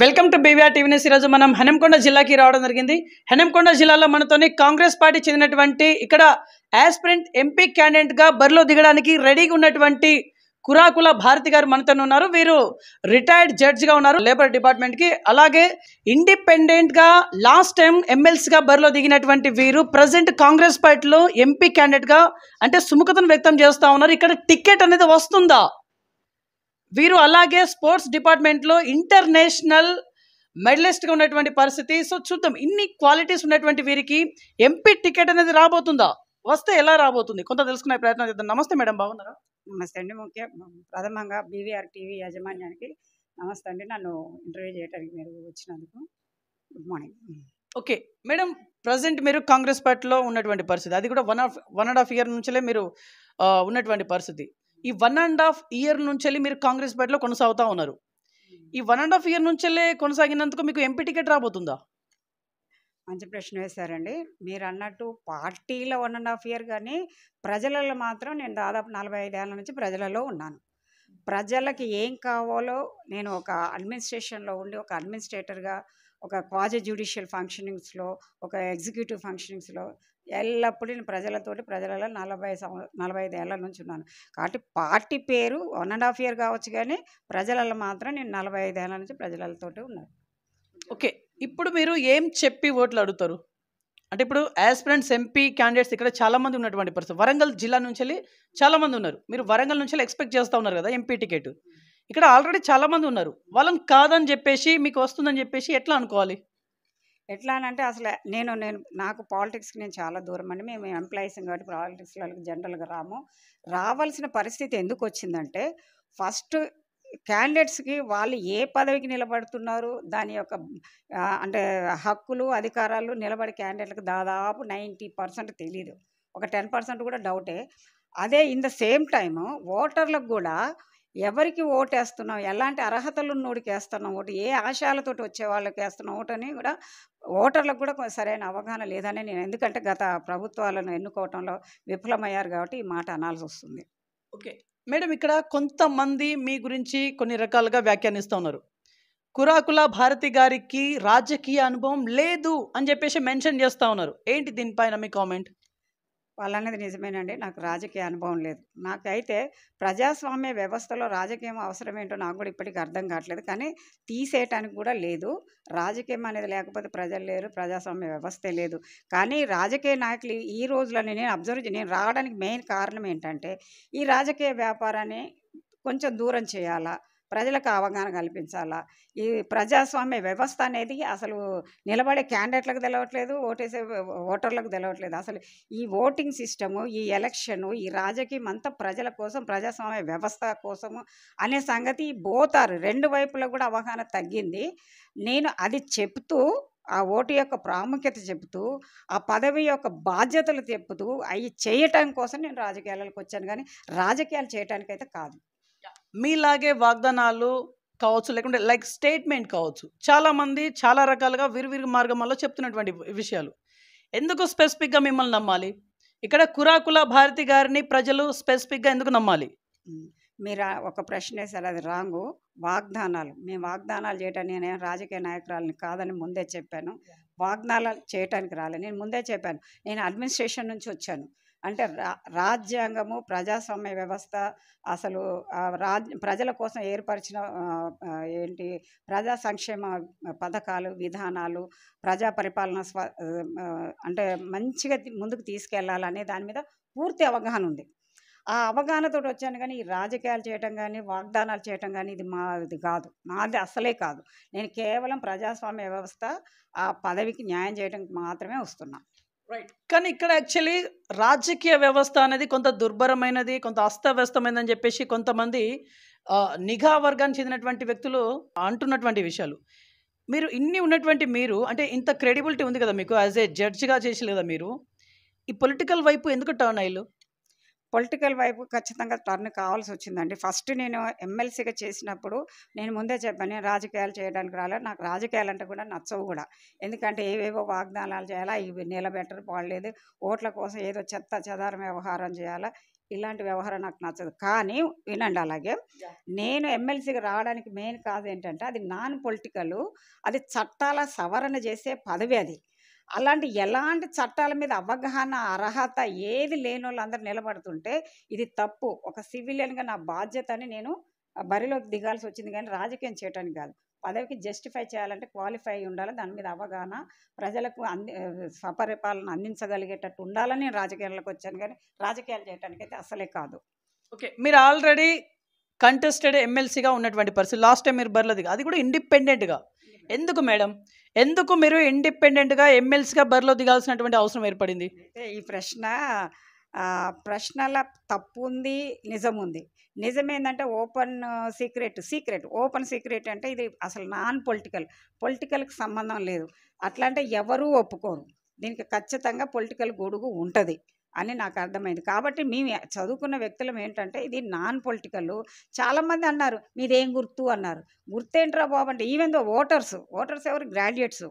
welcome to BVR TV news ఈరోజు మనం హనంకొండ జిల్లాకి రావడం జరిగింది హనంకొండ జిల్లాలో మనతోని కాంగ్రెస్ పార్టీ చెందినటువంటి ఇక్కడ యాస్పిరెంట్ ఎంపీ క్యాండిడేట్గా బరిలో దిగడానికి రెడీగా ఉన్నటువంటి కురాకుల భారతి గారు మనతోనే ఉన్నారు వీరు రిటైర్డ్ జడ్జిగా ఉన్నారు లేబర్ డిపార్ట్మెంట్కి అలాగే ఇండిపెండెంట్గా లాస్ట్ టైం ఎమ్మెల్సీగా బరిలో దిగినటువంటి వీరు ప్రజెంట్ కాంగ్రెస్ పార్టీలో ఎంపీ క్యాండిడేట్గా అంటే సుముఖతను వ్యక్తం చేస్తూ ఉన్నారు ఇక్కడ టికెట్ అనేది వస్తుందా వీరు అలాగే స్పోర్ట్స్ డిపార్ట్మెంట్లో ఇంటర్నేషనల్ మెడలిస్ట్గా ఉన్నటువంటి పరిస్థితి సో చూద్దాం ఇన్ని క్వాలిటీస్ ఉన్నటువంటి వీరికి ఎంపీ టికెట్ అనేది రాబోతుందా వస్తే ఎలా రాబోతుంది కొంత తెలుసుకునే ప్రయత్నం చేద్దాం నమస్తే మేడం బాగున్నారా నమస్తే అండి ముఖ్య ప్రథమంగా బీవీఆర్ టీవీ యాజమాన్యానికి నమస్తే అండి నన్ను ఇంటర్వ్యూ చేయడానికి మీరు వచ్చినందుకు good morning okay madam present మీరు కాంగ్రెస్ పార్టీలో ఉన్నటువంటి పరిస్థితి అది కూడా one of one and half year నుంచే మీరు ఉన్నటువంటి పరిస్థితి ఈ వన్ అండ్ హాఫ్ ఇయర్ నుంచి వెళ్ళి మీరు కాంగ్రెస్ పార్టీలో కొనసాగుతూ ఉన్నారు ఈ వన్ అండ్ హాఫ్ ఇయర్ నుంచి వెళ్ళి కొనసాగినందుకు మీకు ఎంపీ టికెట్ రాబోతుందా మంచి ప్రశ్న వేశారండి మీరు అన్నట్టు పార్టీలో వన్ అండ్ హాఫ్ ఇయర్ కానీ ప్రజలలో మాత్రం నేను దాదాపు నలభై ఐదేళ్ళ నుంచి ప్రజలలో ఉన్నాను ప్రజలకి ఏం కావాలో నేను ఒక అడ్మినిస్ట్రేషన్లో ఉండి ఒక అడ్మినిస్ట్రేటర్గా ఒక క్వాజ జ్యుడిషియల్ ఫంక్షనింగ్స్లో ఒక ఎగ్జిక్యూటివ్ ఫంక్షనింగ్స్లో ఎల్లప్పుడూ నేను ప్రజలతోటి ప్రజలలో నలభై సంవ నలభై ఐదు ఏళ్ళ నుంచి ఉన్నాను కాబట్టి పార్టీ పేరు వన్ అండ్ హాఫ్ ఇయర్ కావచ్చు కానీ ప్రజలలో మాత్రం నేను నలభై ఐదు ఏళ్ళ నుంచి ప్రజలతోటి ఉన్నాను ఓకే ఇప్పుడు మీరు ఏం చెప్పి ఓట్లు అడుగుతారు అంటే ఇప్పుడు యాస్పిరెంట్స్ ఎంపీ క్యాండిడేట్స్ ఇక్కడ చాలామంది ఉన్నటువంటి పరిస్థితి వరంగల్ జిల్లా నుంచి వెళ్ళి చాలామంది ఉన్నారు మీరు వరంగల్ నుంచి ఎక్స్పెక్ట్ చేస్తూ ఉన్నారు కదా ఎంపీ టికెట్ ఇక్కడ ఆల్రెడీ చాలామంది ఉన్నారు వాళ్ళని కాదని చెప్పేసి మీకు వస్తుందని చెప్పేసి ఎట్లా అనుకోవాలి ఎట్లా అని అంటే అసలు నేను నేను నాకు పాలిటిక్స్కి నేను చాలా దూరం అండి మేము ఎంప్లాయీస్ కాబట్టి పాలిటిక్స్లో జనరల్గా రాము రావాల్సిన పరిస్థితి ఎందుకు వచ్చిందంటే ఫస్ట్ క్యాండిడేట్స్కి వాళ్ళు ఏ పదవికి నిలబడుతున్నారు దాని యొక్క అంటే హక్కులు అధికారాలు నిలబడే క్యాండిడేట్లకు దాదాపు నైంటీ పర్సెంట్ తెలియదు ఒక టెన్ పర్సెంట్ కూడా డౌటే అదే ఇన్ ద సేమ్ టైము ఓటర్లకు కూడా ఎవరికి ఓటేస్తున్నావు ఎలాంటి అర్హతలు ఉన్నోడికి వేస్తున్నావు ఓటు ఏ ఆశయాలతోటి వచ్చే వాళ్ళకి ఓటు ఓటని కూడా ఓటర్లకు కూడా కొంచెం సరైన అవగాహన లేదని నేను ఎందుకంటే గత ప్రభుత్వాలను ఎన్నుకోవటంలో విఫలమయ్యారు కాబట్టి ఈ మాట అనాల్సి వస్తుంది ఓకే మేడం ఇక్కడ కొంతమంది మీ గురించి కొన్ని రకాలుగా వ్యాఖ్యానిస్తూ ఉన్నారు కురాకుల భారతి గారికి రాజకీయ అనుభవం లేదు అని చెప్పేసి మెన్షన్ చేస్తూ ఉన్నారు ఏంటి దీనిపైన మీ కామెంట్ వాళ్ళన్నది నిజమేనండి నాకు రాజకీయ అనుభవం లేదు నాకైతే ప్రజాస్వామ్య వ్యవస్థలో రాజకీయం అవసరం ఏంటో నాకు కూడా ఇప్పటికీ అర్థం కావట్లేదు కానీ తీసేయటానికి కూడా లేదు రాజకీయం అనేది లేకపోతే ప్రజలు లేరు ప్రజాస్వామ్య వ్యవస్థే లేదు కానీ రాజకీయ నాయకులు ఈ రోజులని నేను అబ్జర్వ్ నేను రావడానికి మెయిన్ కారణం ఏంటంటే ఈ రాజకీయ వ్యాపారాన్ని కొంచెం దూరం చేయాలా ప్రజలకు అవగాహన కల్పించాలా ఈ ప్రజాస్వామ్య వ్యవస్థ అనేది అసలు నిలబడే క్యాండిడేట్లకు తెలవట్లేదు ఓటేసే ఓటర్లకు తెలవట్లేదు అసలు ఈ ఓటింగ్ సిస్టము ఈ ఎలక్షన్ ఈ రాజకీయం అంతా ప్రజల కోసం ప్రజాస్వామ్య వ్యవస్థ కోసము అనే సంగతి బోతారు రెండు వైపులకు కూడా అవగాహన తగ్గింది నేను అది చెప్తూ ఆ ఓటు యొక్క ప్రాముఖ్యత చెబుతూ ఆ పదవి యొక్క బాధ్యతలు చెప్పుతూ అవి చేయటం కోసం నేను రాజకీయాలకు వచ్చాను కానీ రాజకీయాలు చేయటానికైతే కాదు మీలాగే వాగ్దానాలు కావచ్చు లేకుంటే లైక్ స్టేట్మెంట్ కావచ్చు చాలామంది చాలా రకాలుగా విరివిరి మార్గంలో చెప్తున్నటువంటి విషయాలు ఎందుకు స్పెసిఫిక్గా మిమ్మల్ని నమ్మాలి ఇక్కడ కురాకుల భారతి గారిని ప్రజలు స్పెసిఫిక్గా ఎందుకు నమ్మాలి మీరు ఒక ప్రశ్న వేశారు అది రాంగు వాగ్దానాలు మేము వాగ్దానాలు చేయటాన్ని నేను రాజకీయ నాయకురాలని కాదని ముందే చెప్పాను వాగ్దానాలు చేయటానికి రాలే నేను ముందే చెప్పాను నేను అడ్మినిస్ట్రేషన్ నుంచి వచ్చాను అంటే రాజ్యాంగము ప్రజాస్వామ్య వ్యవస్థ అసలు రాజ్ ప్రజల కోసం ఏర్పరిచిన ఏంటి ప్రజా సంక్షేమ పథకాలు విధానాలు ప్రజా పరిపాలన స్వ అంటే మంచిగా ముందుకు తీసుకెళ్లాలనే దాని మీద పూర్తి అవగాహన ఉంది ఆ అవగాహనతో వచ్చాను కానీ ఈ రాజకీయాలు చేయటం కానీ వాగ్దానాలు చేయటం కానీ ఇది మాది కాదు మాది అసలే కాదు నేను కేవలం ప్రజాస్వామ్య వ్యవస్థ ఆ పదవికి న్యాయం చేయడానికి మాత్రమే వస్తున్నాను కానీ ఇక్కడ యాక్చువల్లీ రాజకీయ వ్యవస్థ అనేది కొంత దుర్భరమైనది కొంత అని చెప్పేసి కొంతమంది నిఘా వర్గానికి చెందినటువంటి వ్యక్తులు అంటున్నటువంటి విషయాలు మీరు ఇన్ని ఉన్నటువంటి మీరు అంటే ఇంత క్రెడిబిలిటీ ఉంది కదా మీకు యాజ్ ఏ జడ్జిగా చేసి లేదా మీరు ఈ పొలిటికల్ వైపు ఎందుకు టర్న్ అయ్యారు పొలిటికల్ వైపు ఖచ్చితంగా టర్న్ కావాల్సి వచ్చిందండి ఫస్ట్ నేను ఎమ్మెల్సీగా చేసినప్పుడు నేను ముందే చెప్పాను నేను రాజకీయాలు చేయడానికి రాలేదు నాకు రాజకీయాలు అంటే కూడా నచ్చవు కూడా ఎందుకంటే ఏవేవో వాగ్దానాలు చేయాలా ఇవి నిలబెట్టరు పాడలేదు ఓట్ల కోసం ఏదో చెత్త చెదారం వ్యవహారం చేయాలా ఇలాంటి వ్యవహారం నాకు నచ్చదు కానీ వినండి అలాగే నేను ఎమ్మెల్సీగా రావడానికి మెయిన్ కాదు ఏంటంటే అది నాన్ పొలిటికల్ అది చట్టాల సవరణ చేసే పదవి అది అలాంటి ఎలాంటి చట్టాల మీద అవగాహన అర్హత ఏది లేని వాళ్ళందరూ నిలబడుతుంటే ఇది తప్పు ఒక సివిలియన్గా నా బాధ్యత అని నేను బరిలోకి దిగాల్సి వచ్చింది కానీ రాజకీయం చేయటానికి కాదు పదవికి జస్టిఫై చేయాలంటే క్వాలిఫై ఉండాలి దాని మీద అవగాహన ప్రజలకు అంది సపరిపాలన అందించగలిగేటట్టు ఉండాలని నేను రాజకీయాలకు వచ్చాను కానీ రాజకీయాలు చేయడానికి అయితే అసలే కాదు ఓకే మీరు ఆల్రెడీ కంటెస్టెడ్ ఎమ్మెల్సీగా ఉన్నటువంటి పరిస్థితి లాస్ట్ టైం మీరు బరిలో దిగా అది కూడా ఇండిపెండెంట్గా ఎందుకు మేడం ఎందుకు మీరు ఇండిపెండెంట్గా ఎమ్మెల్సీగా బరిలో దిగాల్సినటువంటి అవసరం ఏర్పడింది అయితే ఈ ప్రశ్న ప్రశ్నల తప్పు ఉంది నిజం ఉంది నిజం ఏంటంటే open secret secret open secret అంటే ఇది అసలు నాన్ పొలిటికల్ పొలిటికల్కి సంబంధం లేదు అట్లా అంటే ఎవరూ ఒప్పుకోరు దీనికి ఖచ్చితంగా పొలిటికల్ గొడుగు ఉంటుంది అని నాకు అర్థమైంది కాబట్టి మేము చదువుకున్న వ్యక్తులం ఏంటంటే ఇది నాన్ పొలిటికల్ చాలామంది అన్నారు మీదేం గుర్తు అన్నారు గుర్తేంట్రా బాబు అంటే ఈవెన్ దో ఓటర్స్ ఓటర్స్ ఎవరు గ్రాడ్యుయేట్స్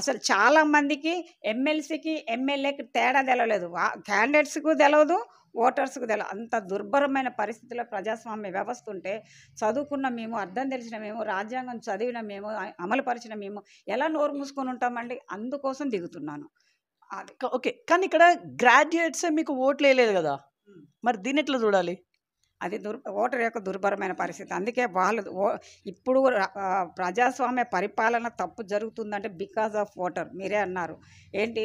అసలు చాలామందికి ఎమ్మెల్సీకి ఎమ్మెల్యేకి తేడా తెలవలేదు క్యాండిడేట్స్కు తెలవదు ఓటర్స్కు తెల అంత దుర్భరమైన పరిస్థితుల్లో ప్రజాస్వామ్య వ్యవస్థ ఉంటే చదువుకున్న మేము అర్థం తెలిసిన మేము రాజ్యాంగం చదివిన మేము అమలుపరిచిన మేము ఎలా నోరు మూసుకొని ఉంటామండి అందుకోసం దిగుతున్నాను ఓకే కానీ ఇక్కడ గ్రాడ్యుయేట్స్ మీకు ఓట్లు వేయలేదు కదా మరి దీని ఎట్లా చూడాలి అది దుర్ ఓటర్ యొక్క దుర్భరమైన పరిస్థితి అందుకే వాళ్ళు ఇప్పుడు ప్రజాస్వామ్య పరిపాలన తప్పు జరుగుతుందంటే బికాస్ ఆఫ్ ఓటర్ మీరే అన్నారు ఏంటి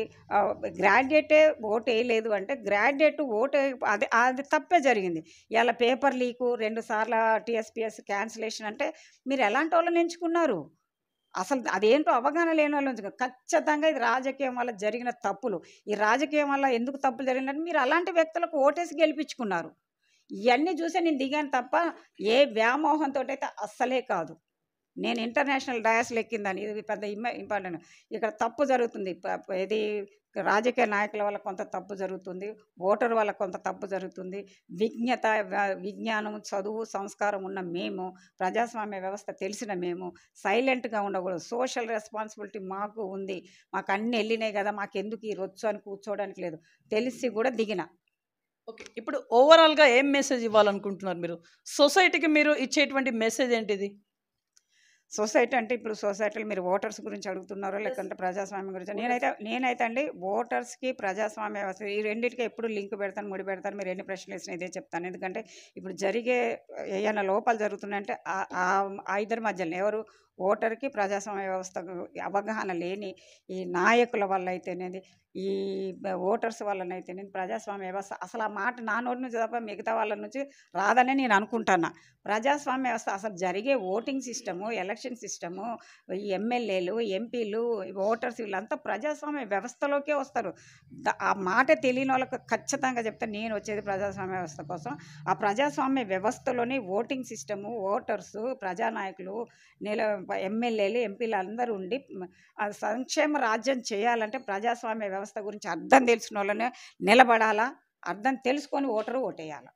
గ్రాడ్యుయేటే ఓటు వేయలేదు అంటే గ్రాడ్యుయేట్ ఓటు అది అది తప్పే జరిగింది ఇలా పేపర్ లీకు రెండు సార్లు టీఎస్పీఎస్ క్యాన్సిలేషన్ అంటే మీరు ఎలాంటి వాళ్ళని ఎంచుకున్నారు అసలు అదేంటో అవగాహన లేని వాళ్ళు ఖచ్చితంగా ఇది రాజకీయం వల్ల జరిగిన తప్పులు ఈ రాజకీయం వల్ల ఎందుకు తప్పులు జరిగినట్టు మీరు అలాంటి వ్యక్తులకు ఓటేసి గెలిపించుకున్నారు ఇవన్నీ చూసే నేను దిగాను తప్ప ఏ వ్యామోహంతో అయితే అస్సలే కాదు నేను ఇంటర్నేషనల్ డయాస్ లెక్కిందని ఇది పెద్ద ఇంపార్టెంట్ ఇక్కడ తప్పు జరుగుతుంది ఇది రాజకీయ నాయకుల వల్ల కొంత తప్పు జరుగుతుంది ఓటర్ వల్ల కొంత తప్పు జరుగుతుంది విజ్ఞత విజ్ఞానం చదువు సంస్కారం ఉన్న మేము ప్రజాస్వామ్య వ్యవస్థ తెలిసిన మేము సైలెంట్గా ఉండకూడదు సోషల్ రెస్పాన్సిబిలిటీ మాకు ఉంది మాకు అన్నీ వెళ్ళినాయి కదా మాకెందుకు ఈ రొచ్చు అని కూర్చోవడానికి లేదు తెలిసి కూడా దిగిన ఓకే ఇప్పుడు ఓవరాల్గా ఏం మెసేజ్ ఇవ్వాలనుకుంటున్నారు మీరు సొసైటీకి మీరు ఇచ్చేటువంటి మెసేజ్ ఏంటిది సొసైటీ అంటే ఇప్పుడు సొసైటీలో మీరు ఓటర్స్ గురించి అడుగుతున్నారో లేకుంటే ప్రజాస్వామ్యం గురించి నేనైతే నేనైతే అండి ఓటర్స్కి ప్రజాస్వామ్య వ్యవస్థ ఈ రెండింటికి ఎప్పుడు లింక్ పెడతాను ముడి పెడతాను మీరు ఎన్ని ప్రశ్నలు వేసినా ఇదే చెప్తాను ఎందుకంటే ఇప్పుడు జరిగే ఏమైనా లోపాలు జరుగుతున్నాయంటే ఆ ఇద్దరి మధ్యలో ఎవరు ఓటర్కి ప్రజాస్వామ్య వ్యవస్థకు అవగాహన లేని ఈ నాయకుల వల్ల అయితేనేది ఈ ఓటర్స్ వల్లనైతేనేది ప్రజాస్వామ్య వ్యవస్థ అసలు ఆ మాట నా నోటి నుంచి తప్ప మిగతా వాళ్ళ నుంచి రాదని నేను అనుకుంటున్నా ప్రజాస్వామ్య వ్యవస్థ అసలు జరిగే ఓటింగ్ సిస్టము ఎలక్షన్ సిస్టము ఎమ్మెల్యేలు ఎంపీలు ఓటర్స్ వీళ్ళంతా ప్రజాస్వామ్య వ్యవస్థలోకే వస్తారు ఆ మాట తెలియని వాళ్ళకు ఖచ్చితంగా చెప్తే నేను వచ్చేది ప్రజాస్వామ్య వ్యవస్థ కోసం ఆ ప్రజాస్వామ్య వ్యవస్థలోనే ఓటింగ్ సిస్టము ఓటర్సు ప్రజానాయకులు నిల ఎమ్మెల్యేలు ఎంపీలు అందరూ ఉండి సంక్షేమ రాజ్యం చేయాలంటే ప్రజాస్వామ్య వ్యవస్థ గురించి అర్థం తెలిసిన వాళ్ళనే నిలబడాలా అర్థం తెలుసుకొని ఓటరు ఓటేయాలా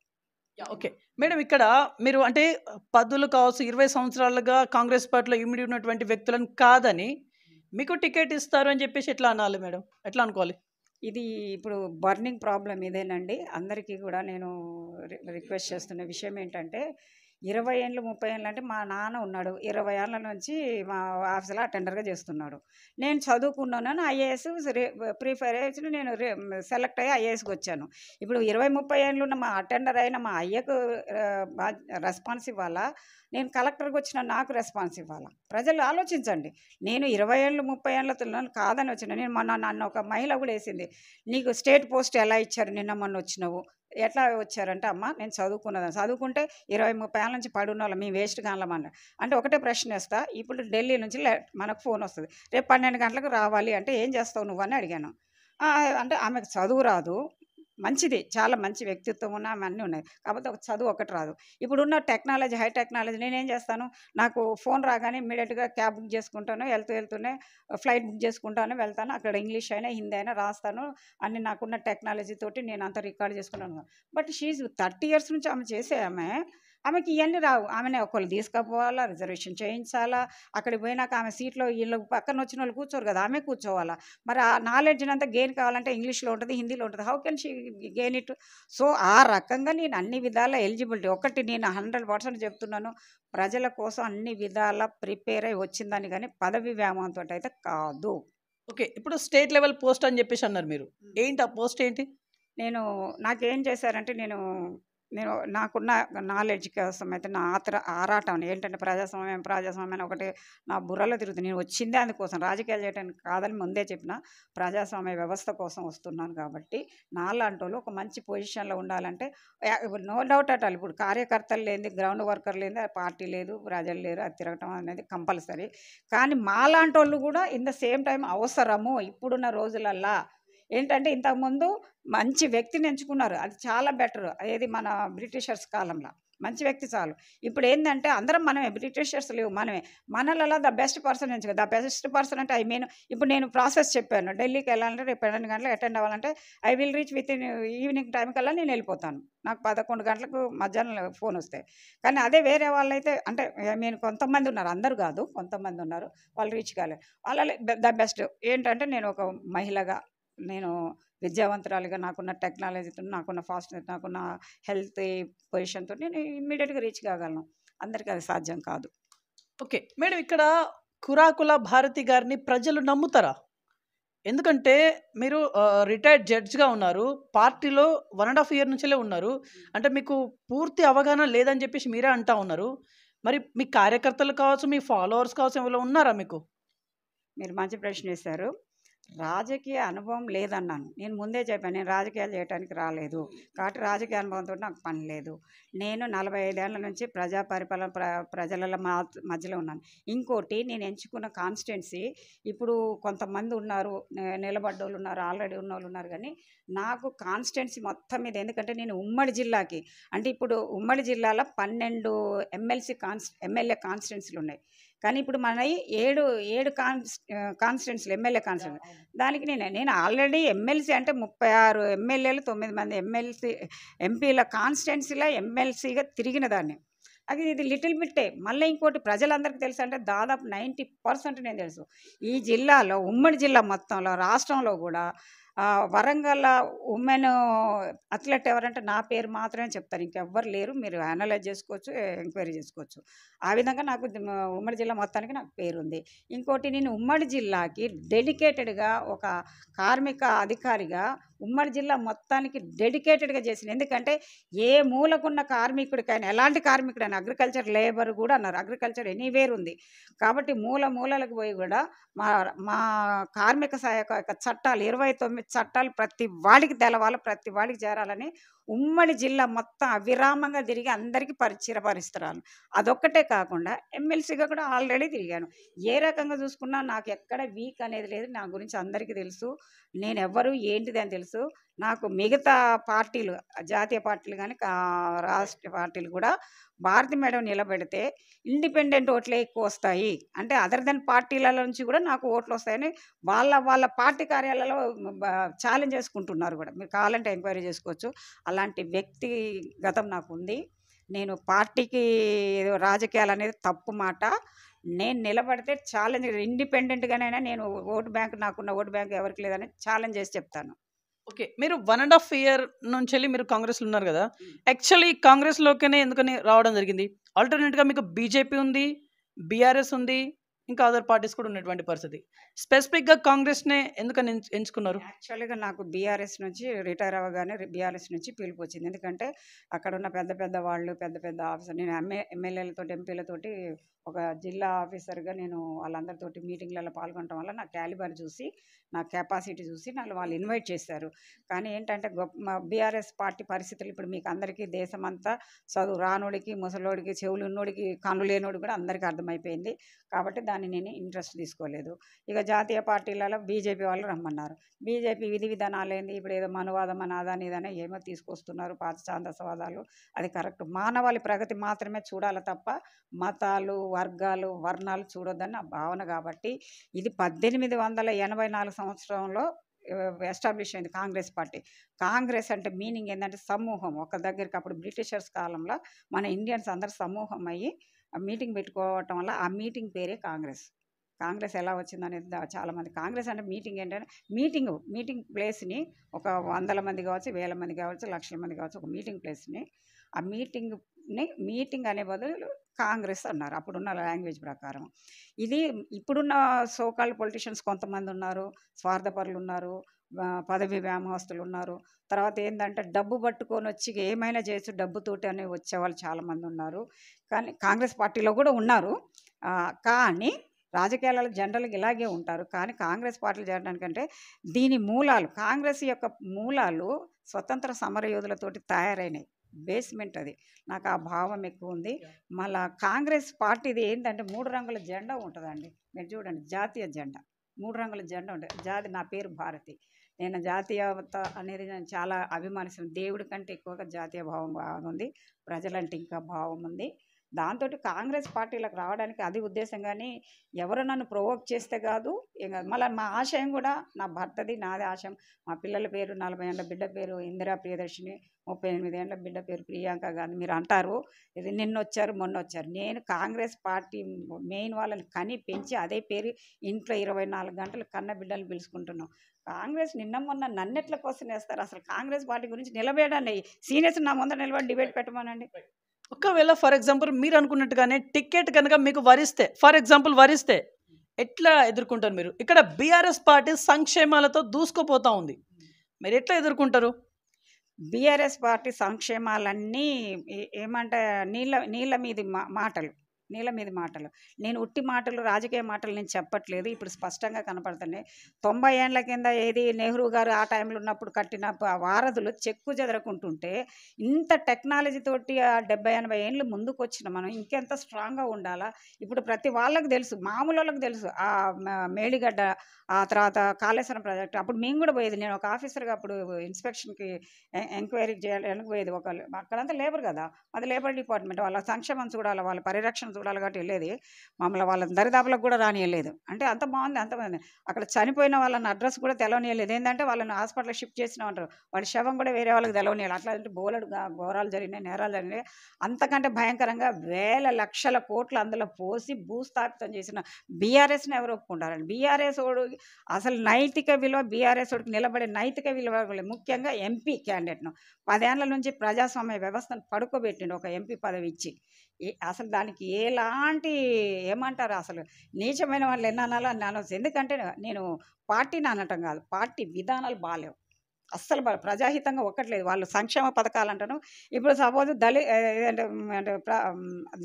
ఓకే మేడం ఇక్కడ మీరు అంటే పదులు కావచ్చు ఇరవై సంవత్సరాలుగా కాంగ్రెస్ పార్టీలో ఇమిడి ఉన్నటువంటి వ్యక్తులను కాదని మీకు టికెట్ ఇస్తారు అని చెప్పేసి ఎట్లా అనాలి మేడం ఎట్లా అనుకోవాలి ఇది ఇప్పుడు బర్నింగ్ ప్రాబ్లం ఇదేనండి అందరికీ కూడా నేను రిక్వెస్ట్ చేస్తున్న విషయం ఏంటంటే ఇరవై ఏళ్ళు ముప్పై ఏళ్ళు అంటే మా నాన్న ఉన్నాడు ఇరవై ఏళ్ళ నుంచి మా ఆఫీసులో అటెండర్గా చేస్తున్నాడు నేను చదువుకున్నాను ఐఏఎస్ ప్రిఫర్ అయ్యి నేను సెలెక్ట్ అయ్యి ఐఏఎస్కి వచ్చాను ఇప్పుడు ఇరవై ముప్పై ఏళ్ళు ఉన్న మా అటెండర్ అయిన మా అయ్యకు రెస్పాన్స్ ఇవ్వాలా నేను కలెక్టర్కి వచ్చిన నాకు రెస్పాన్స్ ఇవ్వాలా ప్రజలు ఆలోచించండి నేను ఇరవై ఏళ్ళు ముప్పై ఏళ్ళతో కాదని వచ్చిన నేను మొన్న నన్ను ఒక మహిళ కూడా వేసింది నీకు స్టేట్ పోస్ట్ ఎలా ఇచ్చారు నిన్న మొన్న వచ్చినావు ఎట్లా వచ్చారంటే అమ్మ నేను చదువుకున్నదాన్ని చదువుకుంటే ఇరవై ముప్పై ఏళ్ళ నుంచి పడున్న వాళ్ళం మేము వేస్ట్ కాలమన్న అంటే ఒకటే ప్రశ్న వేస్తా ఇప్పుడు ఢిల్లీ నుంచి మనకు ఫోన్ వస్తుంది రేపు పన్నెండు గంటలకు రావాలి అంటే ఏం చేస్తావు నువ్వని అడిగాను అంటే ఆమెకు చదువు రాదు మంచిది చాలా మంచి వ్యక్తిత్వం ఉన్న అవన్నీ ఉన్నాయి కాకపోతే ఒక చదువు ఒకటి రాదు ఇప్పుడున్న టెక్నాలజీ హై టెక్నాలజీ నేనేం చేస్తాను నాకు ఫోన్ రాగానే ఇమీడియట్గా క్యాబ్ బుక్ చేసుకుంటాను వెళ్తూ వెళ్తూనే ఫ్లైట్ బుక్ చేసుకుంటాను వెళ్తాను అక్కడ ఇంగ్లీష్ అయినా హిందీ అయినా రాస్తాను అన్ని నాకున్న టెక్నాలజీ తోటి నేను అంత రికార్డ్ చేసుకుంటాను బట్ షీజ్ థర్టీ ఇయర్స్ నుంచి ఆమె చేసే ఆమె ఆమెకి ఇవన్నీ రావు ఆమెనే ఒకళ్ళు తీసుకుపోవాలా రిజర్వేషన్ చేయించాలా అక్కడికి పోయినాక ఆమె సీట్లో వీళ్ళు పక్కన వచ్చిన వాళ్ళు కూర్చోరు కదా ఆమె కూర్చోవాలా మరి ఆ నాలెడ్జ్ అంతా గెయిన్ కావాలంటే ఇంగ్లీష్లో ఉంటుంది హిందీలో ఉంటుంది how can she gain it so ఆ రకంగా నేను అన్ని విధాల ఎలిజిబిలిటీ ఒకటి నేను హండ్రెడ్ పర్సెంట్ చెప్తున్నాను ప్రజల కోసం అన్ని విధాల ప్రిపేర్ అయి వచ్చిందని కానీ పదవి వ్యామంతో అయితే కాదు ఓకే ఇప్పుడు స్టేట్ లెవెల్ పోస్ట్ అని చెప్పేసి అన్నారు మీరు ఏంటి ఆ పోస్ట్ ఏంటి నేను నాకేం చేశారంటే నేను నేను నాకున్న నాలెడ్జ్ కోసం అయితే నా ఆత ఆరాటం ఏంటంటే ప్రజాస్వామ్యం ప్రజాస్వామ్యం ఒకటి నా బుర్రలో తిరుగుతుంది నేను వచ్చిందే అందుకోసం రాజకీయాలు చేయడానికి కాదని ముందే చెప్పిన ప్రజాస్వామ్య వ్యవస్థ కోసం వస్తున్నాను కాబట్టి నాలాంటి వాళ్ళు ఒక మంచి పొజిషన్లో ఉండాలంటే నో డౌట్ అటాలి ఇప్పుడు కార్యకర్తలు లేని గ్రౌండ్ వర్కర్ లేని పార్టీ లేదు ప్రజలు లేరు అది తిరగటం అనేది కంపల్సరీ కానీ మాలాంటి వాళ్ళు కూడా ఇన్ ద సేమ్ టైం అవసరము ఇప్పుడున్న రోజులల్లా ఏంటంటే ఇంతకుముందు మంచి వ్యక్తిని ఎంచుకున్నారు అది చాలా బెటర్ ఏది మన బ్రిటిషర్స్ కాలంలో మంచి వ్యక్తి చాలు ఇప్పుడు ఏంటంటే అందరం మనమే బ్రిటిషర్స్ లేవు మనమే మనలలో ద బెస్ట్ పర్సన్ ఎంచుకో ద బెస్ట్ పర్సన్ అంటే ఐ మీన్ ఇప్పుడు నేను ప్రాసెస్ చెప్పాను ఢిల్లీకి వెళ్ళాలంటే రేపు పన్నెండు గంటలకు అటెండ్ అవ్వాలంటే I will reach within evening time కల్లా నేను వెళ్ళిపోతాను నాకు పదకొండు గంటలకు మధ్యాహ్నం ఫోన్ వస్తాయి కానీ అదే వేరే వాళ్ళైతే అంటే నేను కొంతమంది ఉన్నారు అందరు కాదు కొంతమంది ఉన్నారు వాళ్ళు రీచ్ కాలేదు వాళ్ళ ద బెస్ట్ ఏంటంటే నేను ఒక మహిళగా నేను విద్యావంతురాలుగా నాకున్న టెక్నాలజీతో నాకున్న ఫాస్ట్ నాకున్న హెల్త్ పొజిషన్తో నేను ఇమ్మీడియట్గా రీచ్ కాగలను అందరికీ అది సాధ్యం కాదు ఓకే మేడం ఇక్కడ కురాకుల భారతి గారిని ప్రజలు నమ్ముతారా ఎందుకంటే మీరు రిటైర్డ్ జడ్జ్గా ఉన్నారు పార్టీలో వన్ అండ్ హాఫ్ ఇయర్ నుంచే ఉన్నారు అంటే మీకు పూర్తి అవగాహన లేదని చెప్పేసి మీరే అంటా ఉన్నారు మరి మీ కార్యకర్తలు కావచ్చు మీ ఫాలోవర్స్ కావచ్చు ఎవరో ఉన్నారా మీకు మీరు మంచి ప్రశ్న వేశారు రాజకీయ అనుభవం లేదన్నాను నేను ముందే చెప్పాను నేను రాజకీయాలు చేయడానికి రాలేదు కాబట్టి రాజకీయ అనుభవంతో నాకు పని లేదు నేను నలభై ఐదేళ్ల నుంచి ప్రజా పరిపాలన ప్ర ప్రజల మధ్యలో ఉన్నాను ఇంకోటి నేను ఎంచుకున్న కాన్స్టిట్యున్సీ ఇప్పుడు కొంతమంది ఉన్నారు నిలబడ్డోళ్ళు ఉన్నారు ఆల్రెడీ ఉన్న వాళ్ళు ఉన్నారు కానీ నాకు కాన్స్టిట్యున్సీ మొత్తం మీద ఎందుకంటే నేను ఉమ్మడి జిల్లాకి అంటే ఇప్పుడు ఉమ్మడి జిల్లాలో పన్నెండు ఎమ్మెల్సీ కాన్స్ ఎమ్మెల్యే కాన్స్టిట్యున్సీలు ఉన్నాయి కానీ ఇప్పుడు మన ఏడు ఏడు కాన్ కాన్స్టిట్యున్సీలు ఎమ్మెల్యే కాన్స్టిట్యున్సీ దానికి నేను నేను ఆల్రెడీ ఎమ్మెల్సీ అంటే ముప్పై ఆరు ఎమ్మెల్యేలు తొమ్మిది మంది ఎమ్మెల్సీ ఎంపీల కాన్స్టిట్యున్సీలో ఎమ్మెల్సీగా తిరిగిన దాన్ని అది ఇది లిటిల్ బిట్టే మళ్ళీ ఇంకోటి ప్రజలందరికీ తెలుసు అంటే దాదాపు నైంటీ పర్సెంట్ నేను తెలుసు ఈ జిల్లాలో ఉమ్మడి జిల్లా మొత్తంలో రాష్ట్రంలో కూడా వరంగల్ ఉమెన్ అథ్లెట్ ఎవరంటే నా పేరు మాత్రమే చెప్తారు ఇంకెవ్వరు లేరు మీరు అనలైజ్ చేసుకోవచ్చు ఎంక్వైరీ చేసుకోవచ్చు ఆ విధంగా నాకు ఉమ్మడి జిల్లా మొత్తానికి నాకు పేరుంది ఇంకోటి నేను ఉమ్మడి జిల్లాకి డెడికేటెడ్గా ఒక కార్మిక అధికారిగా ఉమ్మడి జిల్లా మొత్తానికి డెడికేటెడ్గా చేసింది ఎందుకంటే ఏ మూలకున్న కార్మికుడికైనా ఎలాంటి కార్మికుడైనా అగ్రికల్చర్ లేబర్ కూడా అన్నారు అగ్రికల్చర్ ఎనీవేర్ ఉంది కాబట్టి మూల మూలలకు పోయి కూడా మా మా కార్మిక సహాయక యొక్క చట్టాలు ఇరవై తొమ్మిది చట్టాలు ప్రతి వాడికి తెలవాలి ప్రతి వాడికి చేరాలని ఉమ్మడి జిల్లా మొత్తం అవిరామంగా తిరిగి అందరికీ పరిచయపరిస్తున్నాను అదొక్కటే కాకుండా ఎమ్మెల్సీగా కూడా ఆల్రెడీ తిరిగాను ఏ రకంగా చూసుకున్నా నాకు ఎక్కడ వీక్ అనేది లేదు నా గురించి అందరికీ తెలుసు నేను ఎవరు ఏంటిది అని తెలుసు తెలుసు నాకు మిగతా పార్టీలు జాతీయ పార్టీలు కానీ రాష్ట్ర పార్టీలు కూడా భారతి మేడం నిలబెడితే ఇండిపెండెంట్ ఓట్లే ఎక్కువ వస్తాయి అంటే అదర్ దెన్ పార్టీల నుంచి కూడా నాకు ఓట్లు వస్తాయని వాళ్ళ వాళ్ళ పార్టీ కార్యాలలో ఛాలెంజ్ చేసుకుంటున్నారు కూడా మీరు కావాలంటే ఎంక్వైరీ చేసుకోవచ్చు అలాంటి వ్యక్తి గతం నాకు ఉంది నేను పార్టీకి రాజకీయాలు అనేది తప్పు మాట నేను నిలబడితే ఛాలెంజ్ ఇండిపెండెంట్గానైనా నేను ఓటు బ్యాంక్ నాకున్న ఓటు బ్యాంక్ ఎవరికి లేదని ఛాలెంజ్ చేసి చెప్తాను ఓకే మీరు వన్ అండ్ హాఫ్ ఇయర్ నుంచి వెళ్ళి మీరు కాంగ్రెస్లో ఉన్నారు కదా యాక్చువల్లీ కాంగ్రెస్లోకి ఎందుకని రావడం జరిగింది ఆల్టర్నేట్గా మీకు బీజేపీ ఉంది బీఆర్ఎస్ ఉంది ఇంకా అదర్ పార్టీస్ కూడా ఉన్నటువంటి పరిస్థితి స్పెసిఫిక్గా కాంగ్రెస్నే ఎందుకని ఎంచుకున్నారు యాక్చువల్గా నాకు బీఆర్ఎస్ నుంచి రిటైర్ అవ్వగానే బీఆర్ఎస్ నుంచి పిలుపు వచ్చింది ఎందుకంటే అక్కడ ఉన్న పెద్ద పెద్ద వాళ్ళు పెద్ద పెద్ద ఆఫీసర్ నేను ఎంఏ ఎమ్మెల్యేలతో ఎంపీలతోటి ఒక జిల్లా ఆఫీసర్గా నేను వాళ్ళందరితోటి మీటింగ్లలో పాల్గొనడం వల్ల నా క్యాలిబర్ చూసి నా కెపాసిటీ చూసి నన్ను వాళ్ళు ఇన్వైట్ చేశారు కానీ ఏంటంటే గొప్ప బీఆర్ఎస్ పార్టీ పరిస్థితులు ఇప్పుడు మీకు అందరికీ దేశమంతా చదువు రానోడికి ముసలోడికి చెవులు ఉన్నోడికి కనులేనోడు కూడా అందరికీ అర్థమైపోయింది కాబట్టి దాని కానీ నేను ఇంట్రెస్ట్ తీసుకోలేదు ఇక జాతీయ పార్టీలలో బీజేపీ వాళ్ళు రమ్మన్నారు బీజేపీ విధి విధానాలు ఏంది ఇప్పుడు ఏదో మనువాదం అనాదాని ఇదని ఏమో తీసుకొస్తున్నారు పాతఛాందసవాదాలు అది కరెక్ట్ మానవాళి ప్రగతి మాత్రమే చూడాలి తప్ప మతాలు వర్గాలు వర్ణాలు చూడొద్దని నా భావన కాబట్టి ఇది పద్దెనిమిది వందల ఎనభై నాలుగు సంవత్సరంలో ఎస్టాబ్లిష్ అయింది కాంగ్రెస్ పార్టీ కాంగ్రెస్ అంటే మీనింగ్ ఏంటంటే సమూహం ఒక దగ్గరికి అప్పుడు బ్రిటిషర్స్ కాలంలో మన ఇండియన్స్ అందరు సమూహం అయ్యి మీటింగ్ పెట్టుకోవటం వల్ల ఆ మీటింగ్ పేరే కాంగ్రెస్ కాంగ్రెస్ ఎలా వచ్చిందనేది చాలామంది కాంగ్రెస్ అంటే మీటింగ్ ఏంటంటే మీటింగ్ మీటింగ్ ప్లేస్ని ఒక వందల మంది కావచ్చు వేల మంది కావచ్చు లక్షల మంది కావచ్చు ఒక మీటింగ్ ప్లేస్ని ఆ మీటింగ్ని మీటింగ్ అనే బదులు కాంగ్రెస్ అన్నారు అప్పుడున్న లాంగ్వేజ్ ప్రకారం ఇది ఇప్పుడున్న సోకాల్ పొలిటీషియన్స్ కొంతమంది ఉన్నారు స్వార్థపరులు ఉన్నారు పదవి వ్యామోహస్తులు ఉన్నారు తర్వాత ఏంటంటే డబ్బు పట్టుకొని వచ్చి ఏమైనా చేసి డబ్బుతోటి అని వచ్చేవాళ్ళు చాలామంది ఉన్నారు కానీ కాంగ్రెస్ పార్టీలో కూడా ఉన్నారు కానీ రాజకీయాలలో జనరల్గా ఇలాగే ఉంటారు కానీ కాంగ్రెస్ పార్టీలు చేరడానికంటే దీని మూలాలు కాంగ్రెస్ యొక్క మూలాలు స్వతంత్ర సమరయోధులతోటి తయారైనవి బేస్మెంట్ అది నాకు ఆ భావం ఎక్కువ ఉంది మళ్ళా కాంగ్రెస్ పార్టీది ఏంటంటే మూడు రంగుల జెండా ఉంటుందండి మీరు చూడండి జాతీయ జెండా మూడు రంగుల జెండా ఉంటుంది జాతి నా పేరు భారతి నేను జాతీయత అనేది నేను చాలా అభిమానిస్తాను దేవుడి కంటే ఎక్కువగా జాతీయ భావం బాగుంది ఉంది ప్రజలంటే ఇంకా భావం ఉంది దాంతో కాంగ్రెస్ పార్టీలకు రావడానికి అది ఉద్దేశం కానీ ఎవరు నన్ను ప్రొవోక్ చేస్తే కాదు మళ్ళీ మా ఆశయం కూడా నా భర్తది నాది ఆశయం మా పిల్లల పేరు నలభై ఏళ్ళ బిడ్డ పేరు ఇందిరా ప్రియదర్శిని ముప్పై ఎనిమిది ఏళ్ళ బిడ్డ పేరు ప్రియాంక గాంధీ మీరు అంటారు ఇది నిన్న వచ్చారు మొన్న వచ్చారు నేను కాంగ్రెస్ పార్టీ మెయిన్ వాళ్ళని కని పెంచి అదే పేరు ఇంట్లో ఇరవై నాలుగు గంటలు కన్న బిడ్డలు పిలుచుకుంటున్నాం కాంగ్రెస్ నిన్న మొన్న నన్నెట్ల కోసం వేస్తారు అసలు కాంగ్రెస్ పార్టీ గురించి నిలబేయడాన్ని సీనియర్స్ నా ముందర నిలబడి డిబేట్ పెట్టమనండి ఒకవేళ ఫర్ ఎగ్జాంపుల్ మీరు అనుకున్నట్టుగానే టికెట్ కనుక మీకు వరిస్తే ఫర్ ఎగ్జాంపుల్ వరిస్తే ఎట్లా ఎదుర్కొంటారు మీరు ఇక్కడ బీఆర్ఎస్ పార్టీ సంక్షేమాలతో దూసుకుపోతా ఉంది మీరు ఎట్లా ఎదుర్కొంటారు బీఆర్ఎస్ పార్టీ సంక్షేమాలన్నీ ఏమంటే నీళ్ళ నీళ్ళ మీది మాటలు నీళ్ళ మీద మాటలు నేను ఉట్టి మాటలు రాజకీయ మాటలు నేను చెప్పట్లేదు ఇప్పుడు స్పష్టంగా కనపడుతున్నాయి తొంభై ఏళ్ళ కింద ఏది నెహ్రూ గారు ఆ టైంలో ఉన్నప్పుడు కట్టిన వారధులు చెక్కు చెదరకుంటుంటే ఇంత టెక్నాలజీ తోటి ఆ డెబ్బై ఎనభై ఏండ్లు ముందుకు వచ్చిన మనం ఇంకెంత స్ట్రాంగ్గా ఉండాలా ఇప్పుడు ప్రతి వాళ్ళకు తెలుసు మామూలు వాళ్ళకి తెలుసు ఆ మేడిగడ్డ ఆ తర్వాత కాళేశ్వరం ప్రాజెక్టు అప్పుడు మేము కూడా పోయేది నేను ఒక ఆఫీసర్గా అప్పుడు ఇన్స్పెక్షన్కి ఎంక్వైరీ చేయాలి వెనక్కి పోయేది ఒకళ్ళు అక్కడంతా లేబర్ కదా అది లేబర్ డిపార్ట్మెంట్ వాళ్ళ సంక్షేమం చూడాలి వాళ్ళ పరిరక్షణ బంధువులు కాబట్టి వెళ్ళేది మమ్మల్ని వాళ్ళని దరిదాపులకు కూడా రానియలేదు అంటే అంత బాగుంది అంత బాగుంది అక్కడ చనిపోయిన వాళ్ళని అడ్రస్ కూడా తెలవనియలేదు ఏంటంటే వాళ్ళని హాస్పిటల్ షిఫ్ట్ చేసిన అంటారు వాళ్ళ శవం కూడా వేరే వాళ్ళకి తెలవనియాలి అట్లా అంటే బోలడు ఘోరాలు జరిగినాయి నేరాలు జరిగినాయి అంతకంటే భయంకరంగా వేల లక్షల కోట్లు అందులో పోసి భూస్థాపితం చేసిన బీఆర్ఎస్ని ఎవరు ఒప్పుకుంటారండి బీఆర్ఎస్ ఓడు అసలు నైతిక విలువ బీఆర్ఎస్ ఓడికి నిలబడే నైతిక విలువ ముఖ్యంగా ఎంపీ క్యాండిడేట్ను పదేళ్ల నుంచి ప్రజాస్వామ్య వ్యవస్థను పడుకోబెట్టిండు ఒక ఎంపీ పదవి ఇచ్చి అసలు దానికి ఎలాంటి ఏమంటారు అసలు నీచమైన వాళ్ళు ఎన్ని అనాలో అని అనొచ్చు ఎందుకంటే నేను పార్టీని అనటం కాదు పార్టీ విధానాలు బాగాలేవు అస్సలు ప్రజాహితంగా ఒక్కట్లేదు వాళ్ళు సంక్షేమ పథకాలు అంటారు ఇప్పుడు సపోజ్ దళి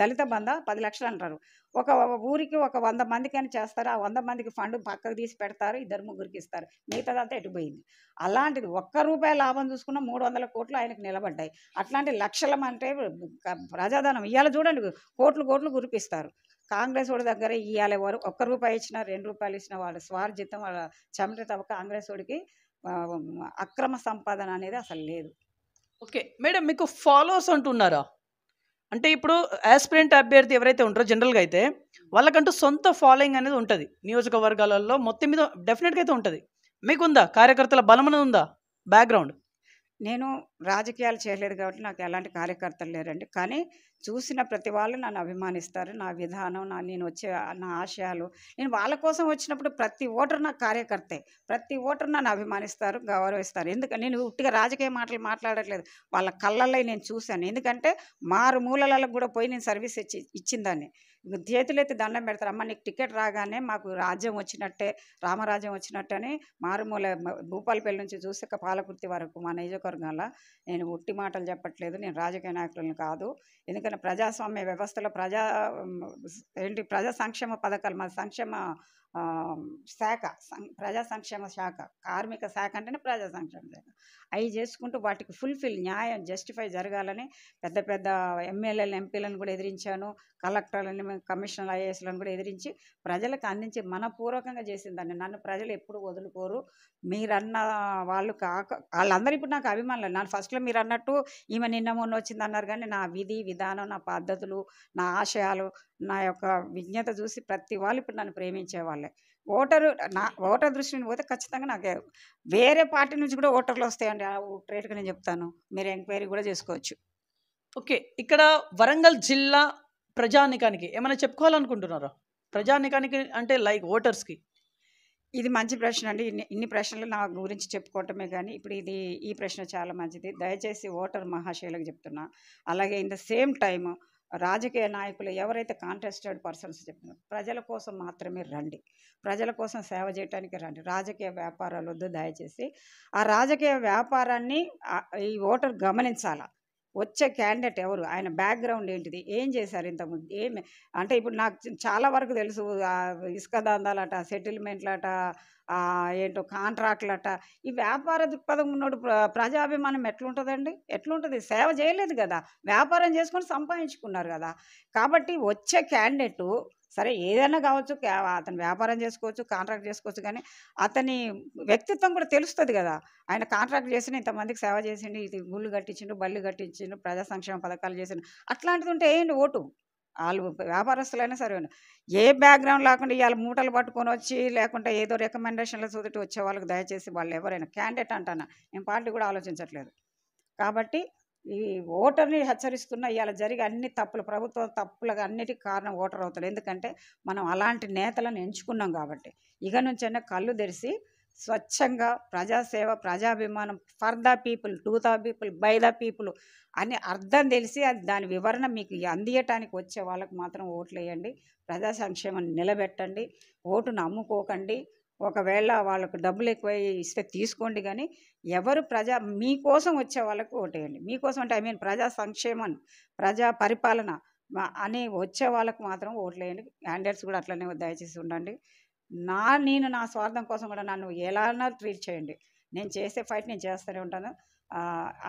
దళిత బంధ పది లక్షలు అంటారు ఒక ఊరికి ఒక వంద మందికి అని చేస్తారు ఆ వంద మందికి ఫండ్ పక్కకు తీసి పెడతారు ఇద్దరు ముగ్గురికి ఇస్తారు మిగతాదంతా ఎటుపోయింది అలాంటిది ఒక్క రూపాయి లాభం చూసుకున్న మూడు వందల కోట్లు ఆయనకు నిలబడ్డాయి అట్లాంటి లక్షలం అంటే ప్రజాధనం ఇవాళ చూడండి కోట్లు కోట్లు గురిపిస్తారు కాంగ్రెస్ వాడి దగ్గర ఇవాళ వారు ఒక్క రూపాయి ఇచ్చిన రెండు రూపాయలు ఇచ్చిన వాళ్ళ స్వార్జితం వాళ్ళ చమట తప్ప కాంగ్రెస్ వాడికి అక్రమ సంపాదన అనేది అసలు లేదు ఓకే మేడం మీకు ఫాలోవర్స్ అంటున్నారా అంటే ఇప్పుడు యాస్పిరెంట్ అభ్యర్థి ఎవరైతే ఉంటారో జనరల్గా అయితే వాళ్ళకంటూ సొంత ఫాలోయింగ్ అనేది ఉంటుంది నియోజకవర్గాలలో మొత్తం మీద డెఫినెట్గా అయితే ఉంటుంది మీకుందా కార్యకర్తల బలం ఉందా బ్యాక్గ్రౌండ్ నేను రాజకీయాలు చేయలేదు కాబట్టి నాకు ఎలాంటి కార్యకర్తలు లేరండి కానీ చూసిన ప్రతి వాళ్ళు నన్ను అభిమానిస్తారు నా విధానం నా నేను వచ్చే నా ఆశయాలు నేను వాళ్ళ కోసం వచ్చినప్పుడు ప్రతి ఓటరు నా కార్యకర్తే ప్రతి ఓటరు నన్ను అభిమానిస్తారు గౌరవిస్తారు ఎందుకంటే నేను ఉట్టిగా రాజకీయ మాటలు మాట్లాడట్లేదు వాళ్ళ కళ్ళల్లో నేను చూశాను ఎందుకంటే మారు మూలలకు కూడా పోయి నేను సర్వీస్ ఇచ్చి ఇచ్చిందాన్ని చేతులైతే దండం పెడతారు అమ్మ నీకు టికెట్ రాగానే మాకు రాజ్యం వచ్చినట్టే రామరాజ్యం వచ్చినట్టని మారుమూల భూపాలపల్లి నుంచి చూసాక పాలకుర్తి వరకు మా నియోజకవర్గంలో నేను ఉట్టి మాటలు చెప్పట్లేదు నేను రాజకీయ నాయకులను కాదు ఎందుకంటే ప్రజాస్వామ్య వ్యవస్థలో ప్రజా ఏంటి ప్రజా సంక్షేమ పథకాలు మా సంక్షేమ శాఖ ప్రజా సంక్షేమ శాఖ కార్మిక శాఖ అంటేనే ప్రజా సంక్షేమ శాఖ అవి చేసుకుంటూ వాటికి ఫుల్ఫిల్ న్యాయం జస్టిఫై జరగాలని పెద్ద పెద్ద ఎమ్మెల్యేలను ఎంపీలను కూడా ఎదిరించాను కలెక్టర్లను కమిషనర్ ఐఏఎస్లను కూడా ఎదిరించి ప్రజలకు అందించి మనపూర్వకంగా చేసిందాన్ని నన్ను ప్రజలు ఎప్పుడు వదులుకోరు మీరన్న వాళ్ళు కాక వాళ్ళందరూ ఇప్పుడు నాకు అభిమానులు నన్ను ఫస్ట్లో మీరు అన్నట్టు ఈమె నిన్న మొన్న వచ్చింది అన్నారు కానీ నా విధి విధానం నా పద్ధతులు నా ఆశయాలు నా యొక్క విజ్ఞత చూసి ప్రతి వాళ్ళు ఇప్పుడు నన్ను ప్రేమించే వాళ్ళే ఓటరు నా ఓటర్ దృష్టిని పోతే ఖచ్చితంగా నాకు వేరే పార్టీ నుంచి కూడా ఓటర్లు వస్తాయండి ట్రేట్గా నేను చెప్తాను మీరు ఎంక్వైరీ కూడా చేసుకోవచ్చు ఓకే ఇక్కడ వరంగల్ జిల్లా ప్రజానికానికి ఏమైనా చెప్పుకోవాలనుకుంటున్నారా ప్రజానికానికి అంటే లైక్ ఓటర్స్కి ఇది మంచి ప్రశ్న అండి ఇన్ని ఇన్ని ప్రశ్నలు నా గురించి చెప్పుకోవటమే కానీ ఇప్పుడు ఇది ఈ ప్రశ్న చాలా మంచిది దయచేసి ఓటర్ మహాశైలకు చెప్తున్నా అలాగే ఇన్ ద సేమ్ టైము రాజకీయ నాయకులు ఎవరైతే కాంటెస్టెడ్ పర్సన్స్ చెప్పినారు ప్రజల కోసం మాత్రమే రండి ప్రజల కోసం సేవ చేయడానికి రండి రాజకీయ వ్యాపారాలు వద్దు దయచేసి ఆ రాజకీయ వ్యాపారాన్ని ఈ ఓటర్ గమనించాలా వచ్చే క్యాండిడేట్ ఎవరు ఆయన బ్యాక్గ్రౌండ్ ఏంటిది ఏం చేశారు ఇంతకుముందు ఏమి అంటే ఇప్పుడు నాకు చాలా వరకు తెలుసు ఇసుక దందాలట సెటిల్మెంట్లట ఏంటో కాంట్రాక్ట్లట ఈ వ్యాపార దృక్పథం ఉన్నోడు ప్రజాభిమానం ఎట్లుంటుందండి ఎట్లుంటుంది సేవ చేయలేదు కదా వ్యాపారం చేసుకొని సంపాదించుకున్నారు కదా కాబట్టి వచ్చే క్యాండిడేటు సరే ఏదైనా కావచ్చు అతను వ్యాపారం చేసుకోవచ్చు కాంట్రాక్ట్ చేసుకోవచ్చు కానీ అతని వ్యక్తిత్వం కూడా తెలుస్తుంది కదా ఆయన కాంట్రాక్ట్ చేసిన ఇంతమందికి సేవ చేసిండు ఇది గుళ్ళు కట్టించిండు బళ్ళు కట్టించిండు ప్రజా సంక్షేమ పథకాలు చేసిండు అట్లాంటిది ఉంటే ఏంటి ఓటు వాళ్ళు వ్యాపారస్తులైనా సరే ఏ బ్యాక్గ్రౌండ్ లేకుండా ఇవాళ మూటలు పట్టుకొని వచ్చి లేకుంటే ఏదో రికమెండేషన్లు చూదటి వచ్చే వాళ్ళకి దయచేసి వాళ్ళు ఎవరైనా క్యాండిడేట్ అంటానా నేను పార్టీ కూడా ఆలోచించట్లేదు కాబట్టి ఈ ఓటర్ని హెచ్చరిస్తున్న ఇలా జరిగే అన్ని తప్పులు ప్రభుత్వం తప్పులుగా అన్నిటికీ కారణం ఓటర్ అవుతాడు ఎందుకంటే మనం అలాంటి నేతలను ఎంచుకున్నాం కాబట్టి ఇక నుంచైనా కళ్ళు తెరిచి స్వచ్ఛంగా ప్రజాసేవ ప్రజాభిమానం for the people to the people by the people అని అర్థం తెలిసి అది దాని వివరణ మీకు అందియటానికి వచ్చే వాళ్ళకు మాత్రం ఓట్లు వేయండి ప్రజా సంక్షేమాన్ని నిలబెట్టండి ఓటును అమ్ముకోకండి ఒకవేళ వాళ్ళకు డబ్బులు ఎక్కువ ఇస్తే తీసుకోండి కానీ ఎవరు ప్రజా మీకోసం వచ్చే వాళ్ళకు ఓటేయండి మీకోసం అంటే ఐ మీన్ ప్రజా సంక్షేమం ప్రజా పరిపాలన అని వచ్చే వాళ్ళకు మాత్రం ఓట్లేయండి క్యాండిడేట్స్ కూడా అట్లనే దయచేసి ఉండండి నా నేను నా స్వార్థం కోసం కూడా నన్ను ఎలా ట్రీట్ చేయండి నేను చేసే ఫైట్ నేను చేస్తూనే ఉంటాను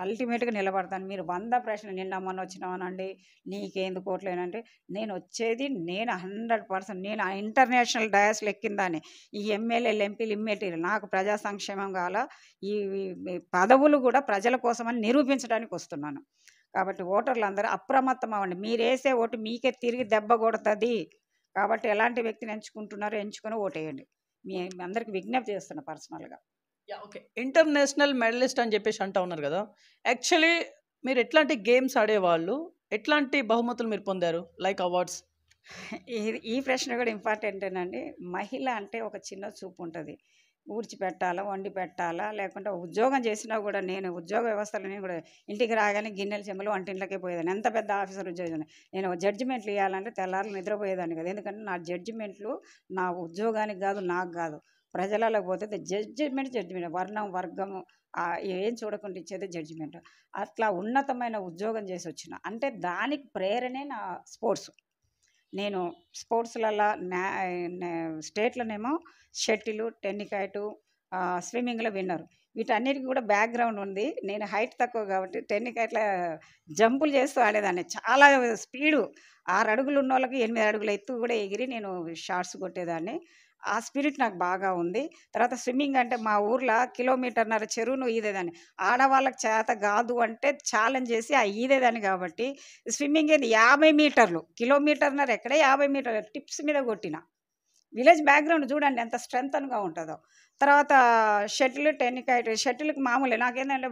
అల్టిమేట్గా నిలబడతాను మీరు వంద ప్రశ్న నిన్న అమ్మని వచ్చినామనండి నీకేంది కోట్లేనంటే నేను వచ్చేది నేను హండ్రెడ్ పర్సెంట్ నేను ఆ ఇంటర్నేషనల్ డయాస్లు లెక్కిందాన్ని ఈ ఎమ్మెల్యేలు ఎంపీలు ఇమ్మెటీలు నాకు ప్రజా సంక్షేమం కాల ఈ పదవులు కూడా ప్రజల కోసమని నిరూపించడానికి వస్తున్నాను కాబట్టి ఓటర్లు అందరూ అప్రమత్తం అవ్వండి మీరు వేసే ఓటు మీకే తిరిగి దెబ్బ కొడుతుంది కాబట్టి ఎలాంటి వ్యక్తిని ఎంచుకుంటున్నారో ఎంచుకొని ఓటేయండి మీ అందరికీ విజ్ఞప్తి చేస్తున్నా పర్సనల్గా ఓకే ఇంటర్నేషనల్ మెడలిస్ట్ అని చెప్పేసి అంటా ఉన్నారు కదా యాక్చువల్లీ మీరు ఎట్లాంటి గేమ్స్ ఆడేవాళ్ళు ఎట్లాంటి బహుమతులు మీరు పొందారు లైక్ అవార్డ్స్ ఈ ఈ ప్రశ్న కూడా ఇంపార్టెంటేనండి మహిళ అంటే ఒక చిన్న చూపు ఉంటుంది పెట్టాలా వండి పెట్టాలా లేకుంటే ఉద్యోగం చేసినా కూడా నేను ఉద్యోగ వ్యవస్థలు నేను కూడా ఇంటికి రాగానే గిన్నెలు చెమ్మలు వంటింట్లోకే పోయేదాన్ని ఎంత పెద్ద ఆఫీసర్ ఉద్యోగం నేను జడ్జిమెంట్లు ఇవ్వాలంటే తెల్లారులు నిద్రపోయేదాన్ని కదా ఎందుకంటే నా జడ్జిమెంట్లు నా ఉద్యోగానికి కాదు నాకు కాదు ప్రజలలో పోతే జడ్జిమెంట్ జడ్జిమెంట్ వర్ణం వర్గము ఏం చూడకుండా ఇచ్చేది జడ్జిమెంట్ అట్లా ఉన్నతమైన ఉద్యోగం చేసి వచ్చిన అంటే దానికి ప్రేరణే నా స్పోర్ట్స్ నేను స్పోర్ట్స్లలో స్టేట్లోనేమో షటిల్ టెన్నికాయటు స్విమ్మింగ్లో విన్నర్ వీటన్నిటికీ కూడా బ్యాక్గ్రౌండ్ ఉంది నేను హైట్ తక్కువ కాబట్టి టెన్నికాయట్లా జంపులు చేస్తూ ఆడేదాన్ని చాలా స్పీడు ఆరు అడుగులు ఉన్న వాళ్ళకి ఎనిమిది అడుగుల ఎత్తు కూడా ఎగిరి నేను షార్ట్స్ కొట్టేదాన్ని ఆ స్పిరిట్ నాకు బాగా ఉంది తర్వాత స్విమ్మింగ్ అంటే మా ఊర్లో కిలోమీటర్న్నర చెరువును ఈదేదాన్ని ఆడవాళ్ళకి చేత కాదు అంటే ఛాలెంజ్ చేసి ఆ ఈదేదాన్ని కాబట్టి స్విమ్మింగ్ ఏంది యాభై మీటర్లు కిలోమీటర్నర ఎక్కడే యాభై మీటర్లు టిప్స్ మీద కొట్టిన విలేజ్ బ్యాక్గ్రౌండ్ చూడండి ఎంత స్ట్రెంగ్త్గా ఉంటుందో తర్వాత షటిల్ టెన్నికైట్ షటిల్కి మామూలే నాకేంటంటే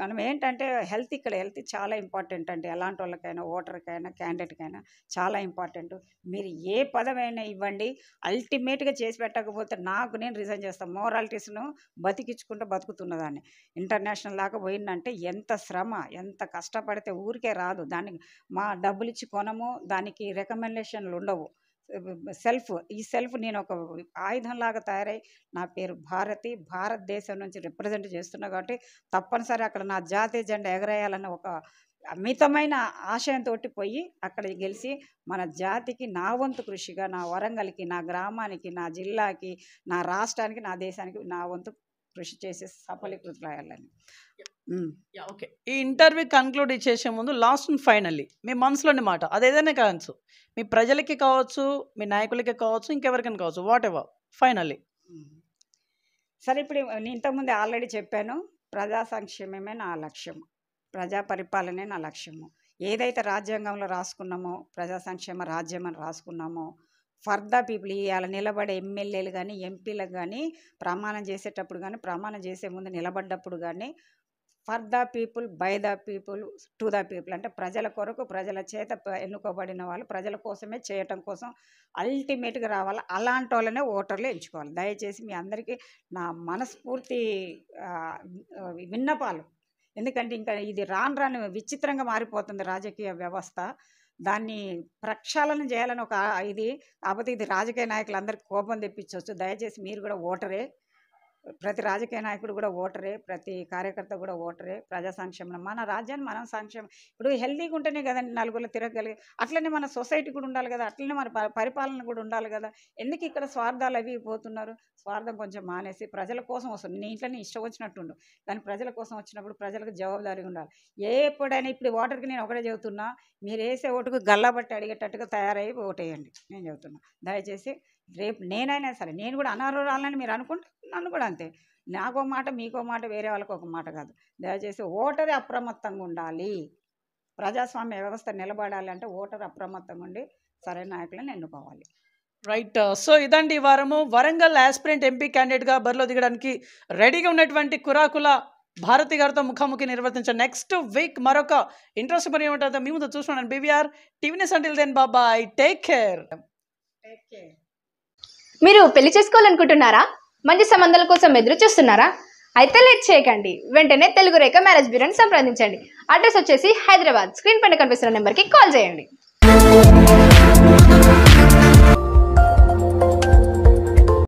మనం ఏంటంటే హెల్త్ ఇక్కడ హెల్త్ చాలా ఇంపార్టెంట్ అండి ఎలాంటి వాళ్ళకైనా ఓటర్కైనా క్యాండిడేట్కైనా చాలా ఇంపార్టెంట్ మీరు ఏ పదమైనా ఇవ్వండి అల్టిమేట్గా చేసి పెట్టకపోతే నాకు నేను రిజైన్ చేస్తాను మోరాలిటీస్ను బతికించుకుంటూ బతుకుతున్నదాన్ని ఇంటర్నేషనల్ దాకా పోయిందంటే ఎంత శ్రమ ఎంత కష్టపడితే ఊరికే రాదు దానికి మా డబ్బులు ఇచ్చి కొనము దానికి రికమెండేషన్లు ఉండవు సెల్ఫ్ ఈ సెల్ఫ్ నేను ఒక ఆయుధంలాగా తయారై నా పేరు భారతి భారతదేశం నుంచి రిప్రజెంట్ చేస్తున్నా కాబట్టి తప్పనిసరి అక్కడ నా జాతీయ జెండా ఎగరేయాలన్న ఒక అమితమైన ఆశయంతో పోయి అక్కడ గెలిచి మన జాతికి నా వంతు కృషిగా నా వరంగల్కి నా గ్రామానికి నా జిల్లాకి నా రాష్ట్రానికి నా దేశానికి నా వంతు కృషి చేసి సఫలీకృతులయ్యాలని ఓకే ఈ ఇంటర్వ్యూ కన్క్లూడ్ చేసే ముందు లాస్ట్ అండ్ ఫైనల్లీ మీ మనసులోని మాట అదేదైనా కావచ్చు మీ ప్రజలకి కావచ్చు మీ నాయకులకి కావచ్చు ఇంకెవరికైనా కావచ్చు వాట్ ఎవర్ ఫైనల్లీ సరే ఇప్పుడు నేను ఇంతకుముందు ఆల్రెడీ చెప్పాను ప్రజా సంక్షేమమే నా లక్ష్యం ప్రజా పరిపాలనే నా లక్ష్యము ఏదైతే రాజ్యాంగంలో రాసుకున్నామో ప్రజా సంక్షేమ రాజ్యం అని రాసుకున్నామో ఫర్ ద పీపుల్ ఇవాళ నిలబడే ఎమ్మెల్యేలు కానీ ఎంపీలకు కానీ ప్రమాణం చేసేటప్పుడు కానీ ప్రమాణం చేసే ముందు నిలబడ్డప్పుడు కానీ for the people by the people to the people అంటే ప్రజల కొరకు ప్రజల చేత ఎన్నుకోబడిన వాళ్ళు ప్రజల కోసమే చేయటం కోసం అల్టిమేట్గా రావాలి అలాంటి వాళ్ళనే ఓటర్లు ఎంచుకోవాలి దయచేసి మీ అందరికీ నా మనస్ఫూర్తి విన్నపాలు ఎందుకంటే ఇంకా ఇది రాను రాను విచిత్రంగా మారిపోతుంది రాజకీయ వ్యవస్థ దాన్ని ప్రక్షాళన చేయాలని ఒక ఇది కాకపోతే ఇది రాజకీయ నాయకులందరికీ కోపం తెప్పించవచ్చు దయచేసి మీరు కూడా ఓటరే ప్రతి రాజకీయ నాయకుడు కూడా ఓటరే ప్రతి కార్యకర్త కూడా ఓటరే ప్రజా సంక్షేమం మన రాజ్యాన్ని మనం సంక్షేమం ఇప్పుడు హెల్దీగా ఉంటేనే కదండి నలుగురు తిరగలిగి అట్లనే మన సొసైటీ కూడా ఉండాలి కదా అట్లనే మన పరిపాలన కూడా ఉండాలి కదా ఎందుకు ఇక్కడ స్వార్థాలు అవి పోతున్నారు స్వార్థం కొంచెం మానేసి ప్రజల కోసం వస్తుంది నేను ఇంట్లోనే ఇష్టం వచ్చినట్టుండు కానీ ప్రజల కోసం వచ్చినప్పుడు ప్రజలకు జవాబుదారీగా ఉండాలి ఏ ఎప్పుడైనా ఇప్పుడు ఓటర్కి నేను ఒకటే చెబుతున్నా మీరు వేసే ఓటుకు గల్లాబట్టి అడిగేటట్టుగా తయారై ఓటేయండి నేను చెబుతున్నా దయచేసి రేపు నేనైనా సరే నేను కూడా అనారోగ్యాలని మీరు అనుకుంటే నన్ను కూడా అంతే నాకో మాట మీకో మాట వేరే వాళ్ళకి ఒక మాట కాదు దయచేసి ఓటరు అప్రమత్తంగా ఉండాలి ప్రజాస్వామ్య వ్యవస్థ నిలబడాలంటే ఓటరు అప్రమత్తంగా ఉండి సరైన నాయకులను ఎన్నుకోవాలి రైట్ సో ఇదండి ఈ వారము వరంగల్ యాస్పిరెంట్ ఎంపీ క్యాండిడేట్గా బరిలో దిగడానికి రెడీగా ఉన్నటువంటి కురాకుల భారతి గారితో ముఖాముఖి నిర్వర్తించిన నెక్స్ట్ వీక్ మరొక ఇంట్రెస్ట్ మరి ఏమంటుందో మీ ముందు చూసుకున్నాను బీవీఆర్ టీవీ అంటిల్ దేన్ బాబాయ్ టేక్ కేర్ టేక్ కేర్ మీరు పెళ్లి చేసుకోవాలనుకుంటున్నారా మంచి సంబంధాల కోసం ఎదురు చూస్తున్నారా అయితే లేట్ చేయకండి వెంటనే తెలుగు రేఖ మ్యారేజ్ బ్యూరోని సంప్రదించండి అడ్రస్ వచ్చేసి హైదరాబాద్ స్క్రీన్ పైన కనిపిస్తున్న నెంబర్కి కాల్ చేయండి